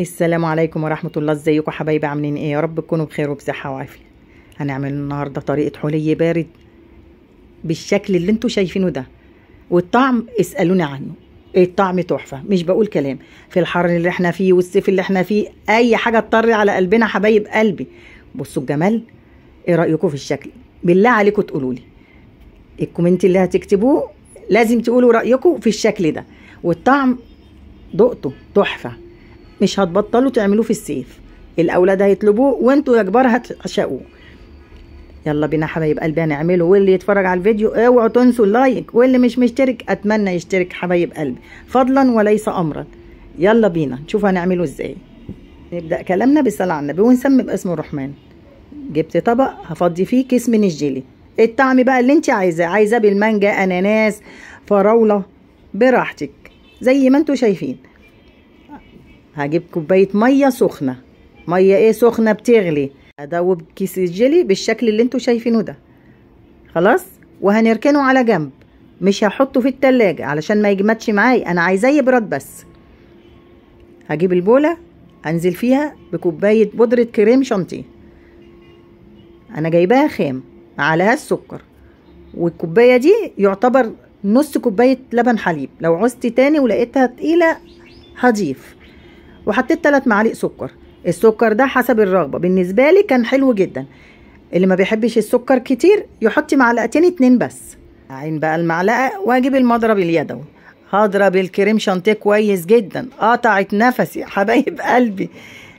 السلام عليكم ورحمة الله ازيكم حبايبي عاملين ايه يا رب تكونوا بخير وبصحة وعافية هنعمل النهاردة طريقة حلي بارد بالشكل اللي انتوا شايفينه ده والطعم اسألوني عنه الطعم تحفة مش بقول كلام في الحر اللي احنا فيه والصيف اللي احنا فيه اي حاجة تطري على قلبنا حبايب قلبي بصوا الجمال ايه رأيكم في الشكل بالله عليكم تقولوا لي الكومنت اللي هتكتبوه لازم تقولوا رأيكم في الشكل ده والطعم دقته تحفة مش هتبطلوا تعملوه في الصيف الاولاد هيطلبوه وانتوا يا كبار هتعشقوه يلا بينا حبايب قلبي هنعمله واللي يتفرج على الفيديو اوعوا تنسوا اللايك واللي مش مشترك اتمنى يشترك حبايب قلبي فضلا وليس امرا يلا بينا نشوف هنعمله ازاي نبدا كلامنا بالصلاه على النبي ونسمي باسم الرحمن جبت طبق هفضي فيه كيس من الجيلي الطعم بقى اللي انت عايزاه عايزاه بالمانجا اناناس فراوله براحتك زي ما انتوا شايفين هجيب كوباية مية سخنة مية ايه سخنة بتغلي هدوب كيس الجيلي بالشكل اللي انتوا شايفينه ده خلاص وهنركنه على جنب مش هحطه في التلاجة علشان ما يجمدش معاي انا عايزاه يبرد بس هجيب البولة انزل فيها بكوباية بودرة كريم شانتيه انا جايباها خام عليها السكر والكوباية دي يعتبر نص كوباية لبن حليب لو عوزتي تاني ولقيتها تقيلة هضيف وحطيت ثلاث معالق سكر السكر ده حسب الرغبه بالنسبه لي كان حلو جدا اللي ما بيحبش السكر كتير يحط معلقتين اتنين بس عين بقى المعلقه واجيب المضرب اليدوي هضرب الكريم شانتيه كويس جدا قطعت نفسي حبايب قلبي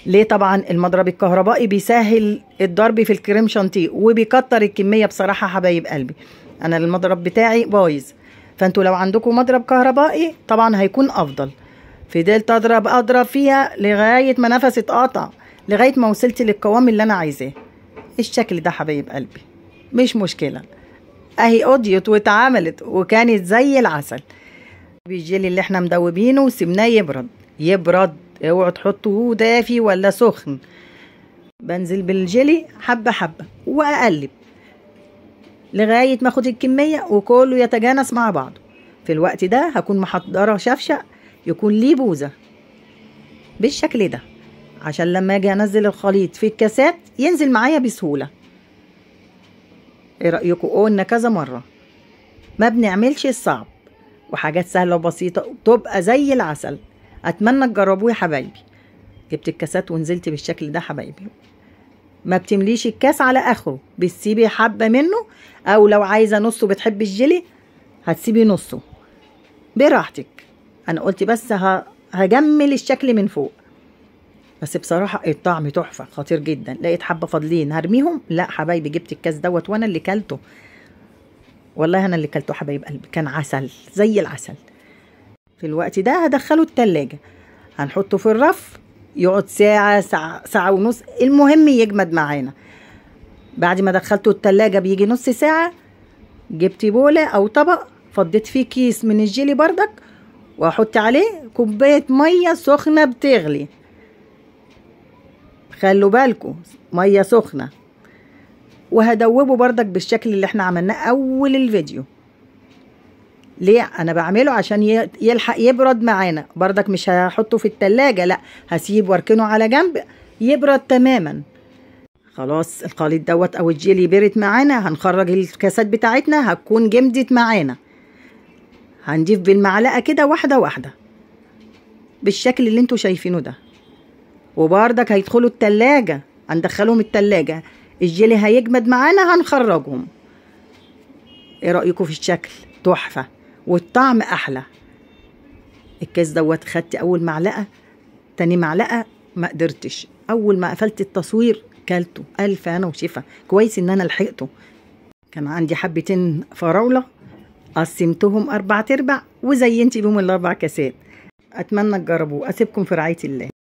ليه طبعا المضرب الكهربائي بيسهل الضرب في الكريم شانتيه وبيكتر الكميه بصراحه حبايب قلبي انا المضرب بتاعي بايظ فانتوا لو عندكم مضرب كهربائي طبعا هيكون افضل فضلت اضرب اضرب فيها لغايه ما نفسي اتقطع لغايه ما وصلت للقوام اللي انا عايزاه الشكل ده حبايب قلبي مش مشكله اهي قضيت واتعملت وكانت زي العسل بالجيل اللي احنا مدوبينه وسيبناه يبرد يبرد اوعوا تحطوه دافي ولا سخن بنزل بالجيلي حبه حبه واقلب لغايه ما اخد الكميه وكله يتجانس مع بعضه في الوقت ده هكون محضره شفشق يكون ليه بوزة بالشكل ده عشان لما اجي انزل الخليط في الكاسات ينزل معايا بسهولة ايه رأيكم قلنا كذا مرة ما بنعملش الصعب وحاجات سهلة وبسيطة تبقى زي العسل اتمنى تجربوه يا حبايبي جبت الكاسات ونزلت بالشكل ده حبايبي ما بتمليش الكاس على اخره بتسيبي حبه منه او لو عايزه نصه بتحبي الجيلي هتسيبي نصه براحتك انا قلت بس هجمل الشكل من فوق بس بصراحه الطعم تحفه خطير جدا لقيت حبه فاضلين هرميهم لا حبايبي جبت الكاس دوت وانا اللي كلته والله انا اللي كلته حبايب قلبي كان عسل زي العسل في الوقت ده هدخله التلاجة هنحطه في الرف يقعد ساعة ساعة, ساعة ونص المهم يجمد معانا بعد ما دخلته التلاجة بيجي نص ساعة جبت بولة أو طبق فضيت فيه كيس من الجيلي بردك واحط عليه كوبايه ميه سخنه بتغلي خلوا بالكم ميه سخنه وهدوبه بردك بالشكل اللي احنا عملناه اول الفيديو ليه انا بعمله عشان يلحق يبرد معانا بردك مش هحطه في التلاجة لا هسيب واركنه على جنب يبرد تماما خلاص القليد دوت او الجيلي برد معانا هنخرج الكاسات بتاعتنا هتكون جمدت معانا هنضيف بالمعلقه كده واحده واحده بالشكل اللي انتوا شايفينه ده وبردك هيدخلوا التلاجة هندخلهم التلاجة الجيلي هيجمد معانا هنخرجهم ايه رأيكم في الشكل تحفة والطعم احلى الكاس دوت خدت اول معلقة تاني معلقة ما قدرتش اول ما قفلت التصوير كلته الف انا وشفا كويس ان انا لحقته كان عندي حبتين فراولة قسمتهم أربع تربع وزينت بيهم الأربع كاسات أتمنى تجربوا أسيبكم في رعاية الله